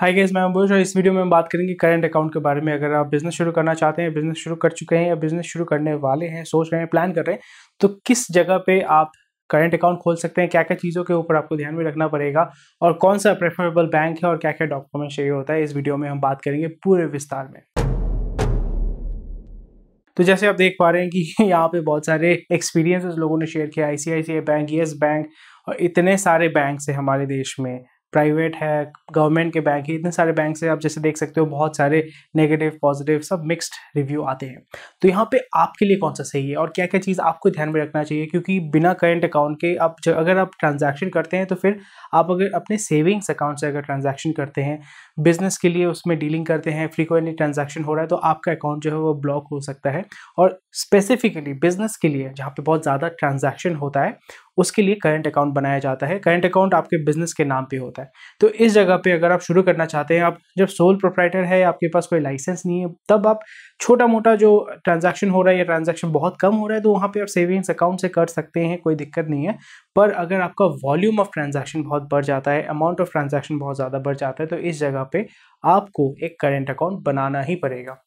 hi guys मैं अम्बोज और इस वीडियो में हम बात करेंगे करंट अकाउंट के बारे में अगर आप बिजनेस शुरू करना चाहते हैं बिजनेस शुरू कर चुके हैं या बिजनेस शुरू करने वाले हैं सोच रहे हैं प्लान कर रहे हैं तो किस जगह पे आप करंट अकाउंट खोल सकते हैं क्या क्या चीज़ों के ऊपर आपको ध्यान में रखना पड़ेगा और कौन सा प्रेफरेबल बैंक है और क्या क्या डॉक्यूमेंट चाहिए होता है इस वीडियो में हम बात करेंगे पूरे विस्तार में तो जैसे आप देख पा रहे हैं कि यहाँ पे बहुत सारे एक्सपीरियंसेस लोगों ने शेयर किया आईसीआईसीआई बैंक येस बैंक और इतने सारे बैंक है हमारे देश में प्राइवेट है गवर्नमेंट के बैंक है इतने सारे बैंक से आप जैसे देख सकते हो बहुत सारे नेगेटिव पॉजिटिव सब मिक्स्ड रिव्यू आते हैं तो यहाँ पे आपके लिए कौन सा सही है और क्या क्या चीज़ आपको ध्यान में रखना चाहिए क्योंकि बिना करंट अकाउंट के आप अगर आप ट्रांजैक्शन करते हैं तो फिर आप अगर अपने सेविंग्स अकाउंट से अगर ट्रांजेक्शन करते हैं बिजनेस के लिए उसमें डीलिंग करते हैं फ्रिक्वेंटली ट्रांजेक्शन हो रहा है तो आपका अकाउंट जो है वो ब्लॉक हो सकता है और स्पेसिफिकली बिजनेस के लिए जहाँ पर बहुत ज़्यादा ट्रांजेक्शन होता है उसके लिए करंट अकाउंट बनाया जाता है करंट अकाउंट आपके बिजनेस के नाम पे होता है तो इस जगह पे अगर आप शुरू करना चाहते हैं आप जब सोल प्रोप्राइटर है आपके पास कोई लाइसेंस नहीं है तब आप छोटा मोटा जो ट्रांजेक्शन हो रहा है या ट्रांजेक्शन बहुत कम हो रहा है तो वहाँ पर आप सेविंग्स अकाउंट से कर सकते हैं कोई दिक्कत नहीं है पर अगर आपका वॉल्यूम ऑफ ट्रांजेक्शन बहुत बढ़ जाता है अमाउंट ऑफ ट्रांजेक्शन बहुत ज़्यादा बढ़ जाता है तो इस जगह पर आपको एक करेंट अकाउंट बनाना ही पड़ेगा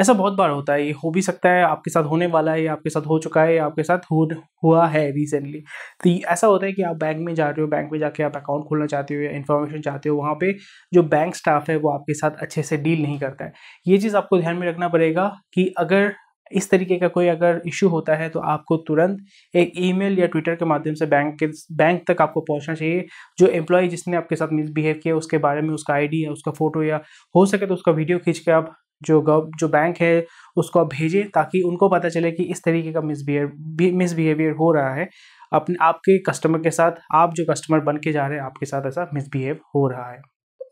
ऐसा बहुत बार होता है ये हो भी सकता है आपके साथ होने वाला है या आपके साथ हो चुका है या आपके साथ हो हुआ है रिसेंटली तो ऐसा होता है कि आप बैंक में जा रहे हो बैंक में जाके आप अकाउंट खोलना चाहते हो या इन्फॉर्मेशन चाहते हो वहाँ पे जो बैंक स्टाफ है वो आपके साथ अच्छे से डील नहीं करता है ये चीज़ आपको ध्यान में रखना पड़ेगा कि अगर इस तरीके का कोई अगर इशू होता है तो आपको तुरंत एक ईमेल या ट्विटर के माध्यम से बैंक के बैंक तक आपको पहुंचना चाहिए जो एम्प्लॉय जिसने आपके साथ मिसबिहेव किया उसके बारे में उसका आईडी या उसका फ़ोटो या हो सके तो उसका वीडियो खींच के आप जो गव जो बैंक है उसको आप भेजें ताकि उनको पता चले कि इस तरीके का मिसबिहेव मिसबिहेवियर हो रहा है अपने आपके कस्टमर के साथ आप जो कस्टमर बन के जा रहे हैं आपके साथ ऐसा मिसबिहेव हो रहा है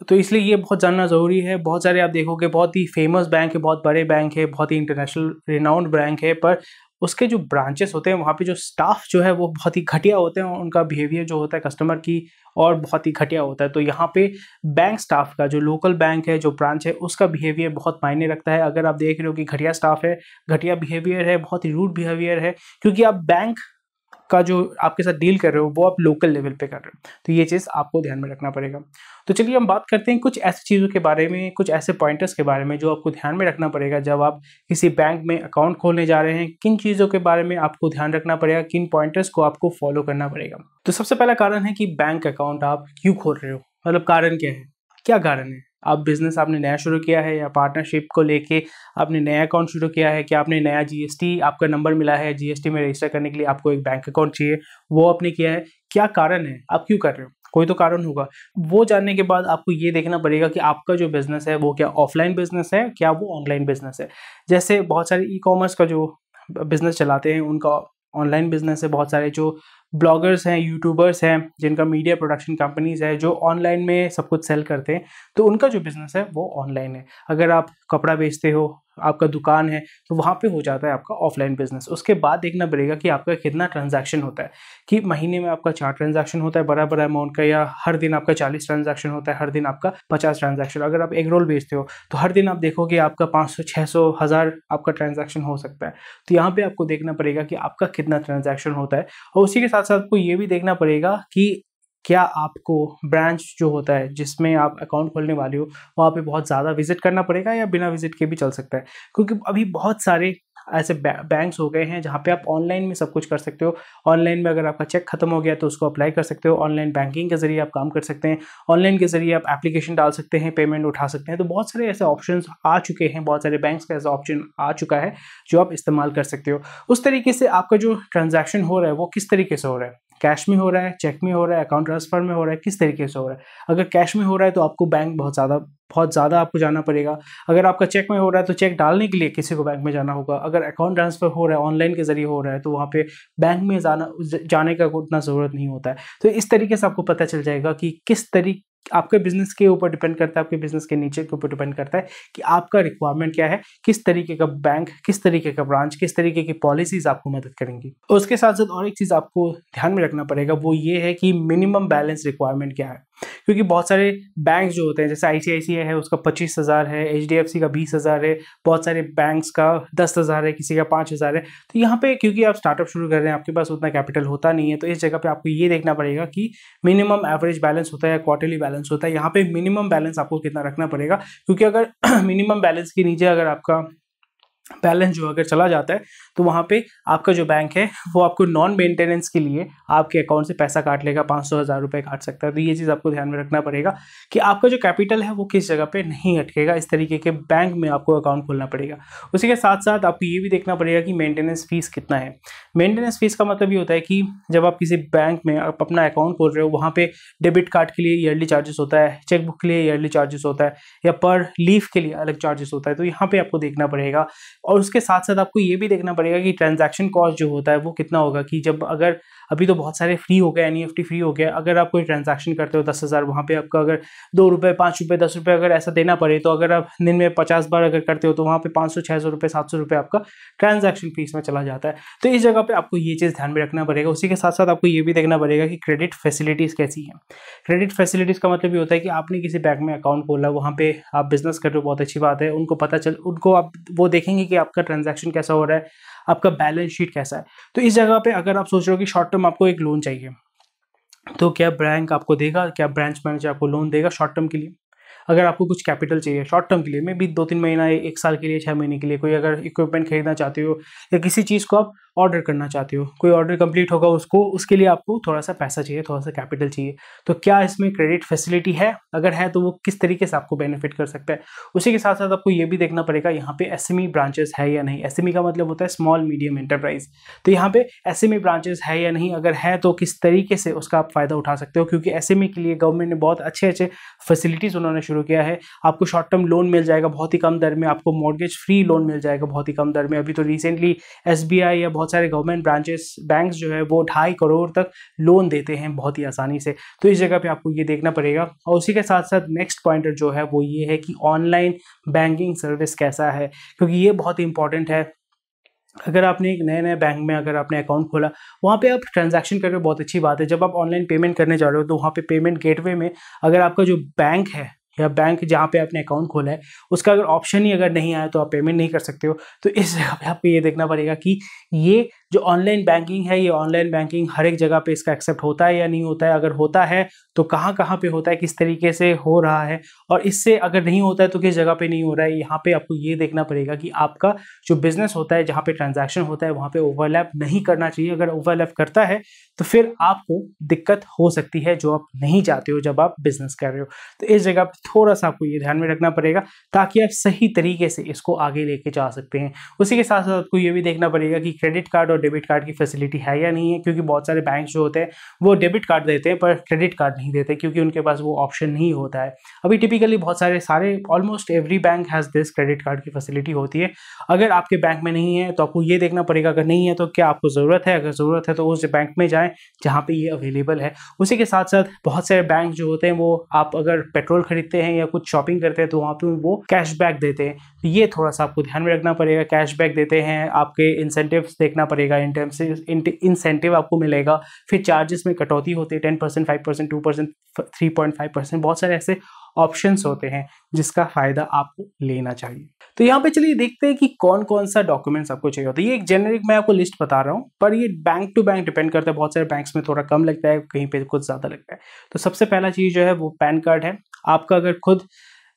तो इसलिए ये बहुत जानना ज़रूरी है बहुत सारे आप देखोगे बहुत ही फेमस बैंक है बहुत बड़े बैंक है बहुत ही इंटरनेशनल रिनाउंड बैंक है पर उसके जो ब्रांचेस होते हैं वहाँ पे जो स्टाफ जो है वो बहुत ही घटिया होते हैं और उनका बिहेवियर जो होता है कस्टमर की और बहुत ही घटिया होता है तो यहाँ पे बैंक स्टाफ का जो लोकल बैंक है जो ब्रांच है उसका बिहेवियर बहुत मायने रखता है अगर आप देख रहे हो कि घटिया स्टाफ है घटिया बिहेवियर है बहुत ही रूड बिहेवियर है क्योंकि आप बैंक आपका जो आपके साथ डील कर रहे हो वो आप लोकल लेवल पे कर रहे हो तो ये चीज़ आपको ध्यान में रखना पड़ेगा तो चलिए हम बात करते हैं कुछ ऐसी चीज़ों के बारे में कुछ ऐसे पॉइंटर्स के बारे में जो आपको ध्यान में रखना पड़ेगा जब आप किसी बैंक में अकाउंट खोलने जा रहे हैं किन चीज़ों के बारे में आपको ध्यान रखना पड़ेगा किन पॉइंटर्स को आपको फॉलो करना पड़ेगा तो सबसे पहला कारण है कि बैंक अकाउंट आप क्यों खोल रहे हो मतलब कारण क्या है क्या कारण है अब बिजनेस आपने नया शुरू किया है या पार्टनरशिप को लेके आपने नया अकाउंट शुरू किया है कि आपने नया जीएसटी आपका नंबर मिला है जीएसटी में रजिस्टर करने के लिए आपको एक बैंक अकाउंट चाहिए वो आपने किया है क्या कारण है आप क्यों कर रहे हो कोई तो कारण होगा वो जानने के बाद आपको ये देखना पड़ेगा कि आपका जो बिजनेस है वो क्या ऑफलाइन बिजनेस है क्या वो ऑनलाइन बिजनेस है जैसे बहुत सारे ई कॉमर्स का जो बिजनेस चलाते हैं उनका ऑनलाइन बिजनेस है बहुत सारे जो ब्लॉगर्स हैं यूट्यूबर्स हैं जिनका मीडिया प्रोडक्शन कंपनीज है जो ऑनलाइन में सब कुछ सेल करते हैं तो उनका जो बिज़नेस है वो ऑनलाइन है अगर आप कपड़ा बेचते हो आपका दुकान है तो वहाँ पे हो जाता है आपका ऑफलाइन बिजनेस उसके बाद देखना पड़ेगा कि आपका कितना ट्रांजैक्शन होता है कि महीने में आपका चार ट्रांजैक्शन होता है बड़ा बड़ा अमाउंट का या हर दिन आपका चालीस ट्रांजैक्शन होता है हर दिन आपका पचास ट्रांजैक्शन अगर आप एग रोल बेचते हो तो हर दिन आप देखोगे आपका पाँच सौ छः सौ हज़ार आपका ट्रांजेक्शन हो सकता है तो यहाँ पर आपको देखना पड़ेगा कि आपका कितना ट्रांजेक्शन होता है और उसी के साथ साथ आपको ये भी देखना पड़ेगा कि क्या आपको ब्रांच जो होता है जिसमें आप अकाउंट खोलने वाले हो वहाँ पे बहुत ज़्यादा विजिट करना पड़ेगा या बिना विजिट के भी चल सकता है क्योंकि अभी बहुत सारे ऐसे बैंक्स हो गए हैं जहाँ पे आप ऑनलाइन में सब कुछ कर सकते हो ऑनलाइन में अगर आपका चेक खत्म हो गया तो उसको अप्लाई कर सकते हो ऑनलाइन बैंकिंग के जरिए आप काम कर सकते हैं ऑनलाइन के जरिए आप एप्लीकेशन डाल सकते हैं पेमेंट उठा सकते हैं तो बहुत सारे ऐसे ऑप्शन आ चुके हैं बहुत सारे बैंक का ऐसा ऑप्शन आ चुका है जो आप इस्तेमाल कर सकते हो उस तरीके से आपका जो ट्रांजेक्शन हो रहा है वो किस तरीके से हो रहा है कैश में हो रहा है चेक में हो रहा है अकाउंट ट्रांसफर में हो रहा है किस तरीके से हो रहा है अगर कैश में हो रहा है तो आपको बैंक बहुत ज़्यादा बहुत ज़्यादा आपको जाना पड़ेगा अगर आपका चेक में हो रहा है तो चेक डालने के लिए किसी को बैंक में जाना होगा अगर अकाउंट ट्रांसफ़र हो रहा है ऑनलाइन के ज़रिए हो रहा है तो वहाँ पर बैंक में जाना जाने का उतना ज़रूरत नहीं होता है तो इस तरीके से आपको पता चल जाएगा कि किस तरीके आपके बिजनेस के ऊपर डिपेंड करता है आपके बिजनेस के नीचे के ऊपर डिपेंड करता है कि आपका रिक्वायरमेंट क्या है किस तरीके का बैंक किस तरीके का ब्रांच किस तरीके की पॉलिसीज आपको मदद करेंगी उसके साथ साथ और एक चीज़ आपको ध्यान में रखना पड़ेगा वो ये है कि मिनिमम बैलेंस रिक्वायरमेंट क्या है क्योंकि बहुत सारे बैंक जो होते हैं जैसे आई है उसका पच्चीस हज़ार है एच का बीस हज़ार है बहुत सारे बैंक्स का दस हज़ार है किसी का पाँच हज़ार है तो यहाँ पे क्योंकि आप स्टार्टअप शुरू कर रहे हैं आपके पास उतना कैपिटल होता नहीं है तो इस जगह पे आपको ये देखना पड़ेगा कि मिनिमम एवरेज बैलेंस होता है या क्वार्टरली बैलेंस बैलेंस होता है यहाँ पे मिनिमम बैलेंस आपको कितना रखना पड़ेगा क्योंकि अगर मिनिमम बैलेंस के नीचे अगर आपका बैलेंस जो अगर चला जाता है तो वहाँ पे आपका जो बैंक है वो आपको नॉन मेंटेनेंस के लिए आपके अकाउंट से पैसा काट लेगा पाँच सौ हज़ार रुपये काट सकता है तो ये चीज़ आपको ध्यान में रखना पड़ेगा कि आपका जो कैपिटल है वो किस जगह पे नहीं अटकेगा इस तरीके के बैंक में आपको अकाउंट खोलना पड़ेगा उसी के साथ साथ आपको ये भी देखना पड़ेगा कि मेंटेनेंस फीस कितना है मेंटेनेंस फीस का मतलब ये होता है कि जब आप किसी बैंक में आप अपना अकाउंट खोल रहे हो वहाँ पर डेबिट कार्ड के लिए ईयरली चार्जेस होता है चेकबुक के लिए ईयरली चार्जेस होता है या पर लीव के लिए अलग चार्जेस होता है तो यहाँ पर आपको देखना पड़ेगा और उसके साथ साथ आपको ये भी देखना पड़ेगा कि ट्रांजैक्शन कॉस्ट जो होता है वो कितना होगा कि जब अगर अभी तो बहुत सारे फ्री हो गए एन फ्री e हो गया अगर आप कोई ट्रांजेक्शन करते हो दस हज़ार वहाँ पर आपका अगर दो रुपये पाँच रुपये दस रुपये अगर ऐसा देना पड़े तो अगर आप दिन में पचास बार अगर करते हो तो वहाँ पर पाँच सौ छः सौ रुपये सात सौ रुपये आपका ट्रांजेक्शन फीस में चला जाता है तो इस जगह पर आपको ये चीज़ ध्यान में रखना पड़ेगा उसी के साथ साथ आपको ये भी देखना पड़ेगा कि क्रेडिट फैसिलिटीज़ कैसी हैं क्रेडिट फैसिलिटीज़ का मतलब ये होता है कि आपने किसी बैंक में अकाउंट खोला वहाँ पर आप बिज़नेस कर रहे हो बहुत अच्छी बात है उनको पता चल उनको आप वो देखेंगे कि आपका ट्रांजेक्शन कैसा हो रहा है आपका बैलेंस शीट कैसा है तो इस जगह पे अगर आप सोच रहे हो कि शॉर्ट टर्म आपको एक लोन चाहिए तो क्या बैंक आपको देगा क्या ब्रांच मैनेजर आपको लोन देगा शॉर्ट टर्म के लिए अगर आपको कुछ कैपिटल चाहिए शॉर्ट टर्म के लिए मे बी दो तीन महीना एक साल के लिए छः महीने के लिए कोई अगर इक्विपमेंट खरीदना चाहते हो या किसी चीज़ को आप ऑर्डर करना चाहते हो कोई ऑर्डर कंप्लीट होगा उसको उसके लिए आपको थोड़ा सा पैसा चाहिए थोड़ा सा कैपिटल चाहिए तो क्या इसमें क्रेडिट फैसिलिटी है अगर है तो वो किस तरीके से आपको बेनिफिट कर सकता है उसी के साथ साथ आपको ये भी देखना पड़ेगा यहाँ पे एस ब्रांचेस e है या नहीं एस e का मतलब होता है स्मॉल मीडियम एंटरप्राइज तो यहाँ पे एस ब्रांचेस e है या नहीं अगर है तो किस तरीके से उसका आप फ़ायदा उठा सकते हो क्योंकि एस के लिए गवर्नमेंट ने बहुत अच्छे अच्छे फैसिलिटीज़ उन्होंने शुरू किया है आपको शॉर्ट टर्म लोन मिल जाएगा बहुत ही कम दर में आपको मॉडगेज फ्री लोन मिल जाएगा बहुत ही कम दर में अभी तो रिसेंटली एस या बहुत बहुत सारे गवर्नमेंट ब्रांचेस बैंक जो है वो ढाई करोड़ तक लोन देते हैं बहुत ही आसानी से तो इस जगह पर आपको ये देखना पड़ेगा और उसी के साथ साथ नेक्स्ट पॉइंट जो है वो ये है कि ऑनलाइन बैंकिंग सर्विस कैसा है क्योंकि ये बहुत इंपॉर्टेंट है अगर आपने एक नए नए बैंक में अगर आपने अकाउंट खोला वहाँ पे आप ट्रांजैक्शन कर रहे हो बहुत अच्छी बात है जब आप ऑनलाइन पेमेंट करने जा रहे हो तो वहाँ पे पेमेंट गेटवे में अगर आपका जो बैंक है या बैंक जहाँ पे आपने अकाउंट खोला है उसका अगर ऑप्शन ही अगर नहीं आया तो आप पेमेंट नहीं कर सकते हो तो इस जगह पर आपको ये देखना पड़ेगा कि ये जो ऑनलाइन बैंकिंग है ये ऑनलाइन बैंकिंग हर एक जगह पे इसका एक्सेप्ट होता है या नहीं होता है अगर होता है तो कहाँ कहाँ पे होता है किस तरीके से हो रहा है और इससे अगर नहीं होता है तो किस जगह पे नहीं हो रहा है यहाँ पे आपको ये देखना पड़ेगा कि आपका जो बिजनेस होता है जहाँ पे ट्रांजेक्शन होता है वहाँ पर ओवरलैप नहीं करना चाहिए अगर ओवरलैप करता है तो फिर आपको दिक्कत हो सकती है जो आप नहीं चाहते हो जब आप बिजनेस कर रहे हो तो इस जगह थोड़ा सा आपको ये ध्यान में रखना पड़ेगा ताकि आप सही तरीके से इसको आगे लेके जा सकते हैं उसी के साथ साथ आपको ये भी देखना पड़ेगा कि क्रेडिट कार्ड और डेबिट कार्ड की फैसिलिटी है या नहीं है क्योंकि बहुत सारे बैंक जो होते हैं वो डेबिट कार्ड देते हैं पर क्रेडिट कार्ड नहीं देते क्योंकि उनके पास वो ऑप्शन नहीं होता है अभी टिपिकली बहुत सारे सारे almost every bank has this credit card की फैसिलिटी होती है अगर आपके बैंक में नहीं है तो आपको ये देखना पड़ेगा अगर नहीं है तो क्या आपको ज़रूरत है अगर ज़रूरत है तो उस बैंक में जाएँ जहाँ पर ये अवेलेबल है उसी के साथ साथ बहुत सारे बैंक जो होते हैं वो आप अगर पेट्रोल खरीदते लेते हैं या कुछ शॉपिंग करते हैं तो वहाँ पर वो कैशबैक देते हैं तो ये थोड़ा सा आपको ध्यान में रखना पड़ेगा कैशबैक देते हैं आपके इंसेंटिव देखना पड़ेगा इन टर्म्स इंसेंटिव आपको मिलेगा फिर चार्जेस में कटौती होती है ten percent five percent two percent three point five percent बहुत सारे ऐसे ऑप्शंस होते हैं जिसका फ़ायदा आपको लेना चाहिए तो यहाँ पे चलिए देखते हैं कि कौन कौन सा डॉक्यूमेंट्स आपको चाहिए होता है ये एक जेनरिक मैं आपको लिस्ट बता रहा हूँ पर ये बैंक टू बैंक डिपेंड करता है बहुत सारे बैंक्स में थोड़ा कम लगता है कहीं पे कुछ ज़्यादा लगता है तो सबसे पहला चीज़ जो है वो पैन कार्ड है आपका अगर खुद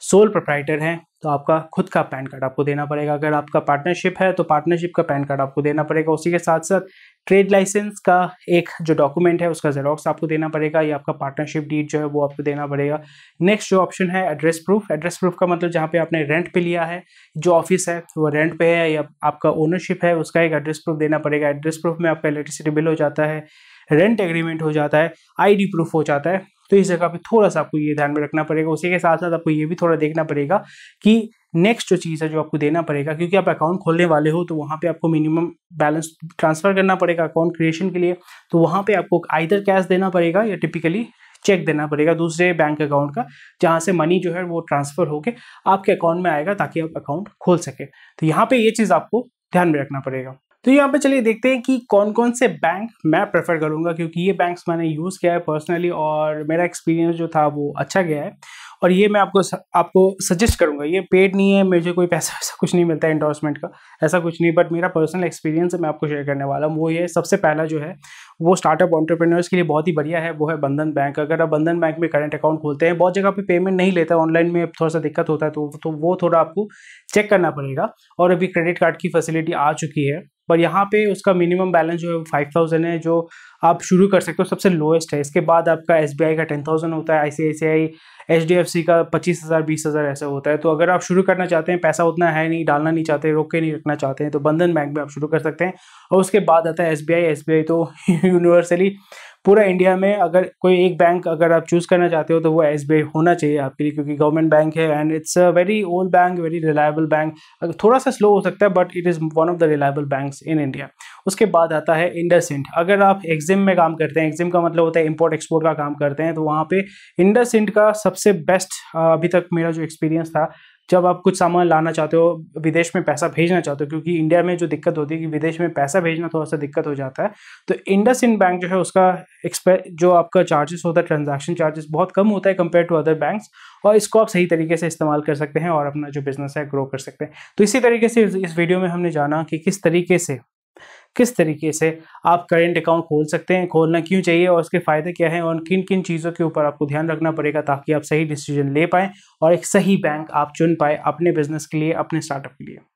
सोल प्रोप्राइटर है तो आपका खुद का पैन कार्ड आपको देना पड़ेगा अगर आपका पार्टनरशिप है तो पार्टनरशिप का पैन कार्ड आपको देना पड़ेगा उसी के साथ साथ ट्रेड लाइसेंस का एक जो डॉक्यूमेंट है उसका जेरोक्स आपको देना पड़ेगा या आपका पार्टनरशिप डीड जो है वो आपको देना पड़ेगा नेक्स्ट जो ऑप्शन है एड्रेस प्रूफ एड्रेस प्रूफ का मतलब जहाँ पे आपने रेंट पे लिया है जो ऑफिस है वो रेंट पे है या आपका ओनरशिप है उसका एक एड्रेस प्रूफ देना पड़ेगा एड्रेस प्रूफ में आपका इलेक्ट्रिसिटी बिल हो जाता है रेंट एग्रीमेंट हो जाता है आईडी प्रूफ हो जाता है तो इस जगह पे थोड़ा सा आपको ये ध्यान में रखना पड़ेगा उसी के साथ साथ आपको ये भी थोड़ा देखना पड़ेगा कि नेक्स्ट जो चीज़ है जो आपको देना पड़ेगा क्योंकि आप अकाउंट खोलने वाले हो तो वहाँ पे आपको मिनिमम बैलेंस ट्रांसफ़र करना पड़ेगा अकाउंट क्रिएशन के लिए तो वहाँ पे आपको आइदर कैश देना पड़ेगा या टिपिकली चेक देना पड़ेगा दूसरे बैंक अकाउंट का जहाँ से मनी जो है वो ट्रांसफ़र होकर आपके अकाउंट में आएगा ताकि आप अकाउंट खोल सकें तो यहाँ पर ये चीज़ आपको ध्यान में रखना पड़ेगा तो यहाँ पे चलिए देखते हैं कि कौन कौन से बैंक मैं प्रेफर करूँगा क्योंकि ये बैंक्स मैंने यूज़ किया है पर्सनली और मेरा एक्सपीरियंस जो था वो अच्छा गया है और ये मैं आपको आपको सजेस्ट करूँगा ये पेड नहीं है मुझे कोई पैसा वैसा कुछ नहीं मिलता है इंडोर्समेंट का ऐसा कुछ नहीं बट मेरा पर्सनल एक्सपीरियंस मैं आपको शेयर करने वाला हूँ वो ये सबसे पहला जो है वो स्टार्टअप ऑन्टरप्रेन्योर्स के लिए बहुत ही बढ़िया है वो है बंधन बैंक अगर आप बंधन बैंक में करेंट अकाउंट खोलते हैं बहुत जगह पे पेमेंट नहीं लेता ऑनलाइन में थोड़ा सा दिक्कत होता है तो तो वो थोड़ा आपको चेक करना पड़ेगा और अभी क्रेडिट कार्ड की फैसिलिटी आ चुकी है पर यहाँ पे उसका मिनिमम बैलेंस जो है वो फाइव थाउजेंड है जो आप शुरू कर सकते हो सबसे लोएस्ट है इसके बाद आपका एस का टेन थाउजेंड होता है I C I C I H D F C का पच्चीस हज़ार बीस हज़ार ऐसा होता है तो अगर आप शुरू करना चाहते हैं पैसा उतना है नहीं डालना नहीं चाहते रोक के नहीं रखना चाहते हैं तो बंधन बैंक में आप शुरू कर सकते हैं और उसके बाद आता है S B I S B I तो यूनिवर्सली पूरा इंडिया में अगर कोई एक बैंक अगर आप चूज़ करना चाहते हो तो वो एस होना चाहिए आपके लिए क्योंकि गवर्नमेंट बैंक है and it's a very old bank very reliable bank थोड़ा सा स्लो हो सकता है but it is one of the reliable bank in India उसके बाद आता है इंडसइंड अगर आप एग्जिम में काम करते हैं एग्जिम का मतलब होता है इम्पोर्ट एक्सपोर्ट का काम करते हैं तो वहाँ पर इंडसइंड का सबसे बेस्ट अभी तक मेरा जो एक्सपीरियंस था जब आप कुछ सामान लाना चाहते हो विदेश में पैसा भेजना चाहते हो क्योंकि इंडिया में जो दिक्कत होती है कि विदेश में पैसा भेजना थोड़ा सा दिक्कत हो जाता है तो इंडस इंड बैंक जो है उसका एक्सपे जो आपका चार्जेस होता है ट्रांजेक्शन चार्जेस बहुत कम होता है कंपेयर टू अदर बैंक्स और इसको आप सही तरीके से इस्तेमाल कर सकते हैं और अपना जो बिजनेस है ग्रो कर सकते हैं तो इसी तरीके से इस वीडियो में हमने जाना कि किस तरीके से किस तरीके से आप करेंट अकाउंट खोल सकते हैं खोलना क्यों चाहिए और उसके फ़ायदे क्या हैं और किन किन चीज़ों के ऊपर आपको ध्यान रखना पड़ेगा ताकि आप सही डिसीजन ले पाएँ और एक सही बैंक आप चुन पाए अपने बिजनेस के लिए अपने स्टार्टअप के लिए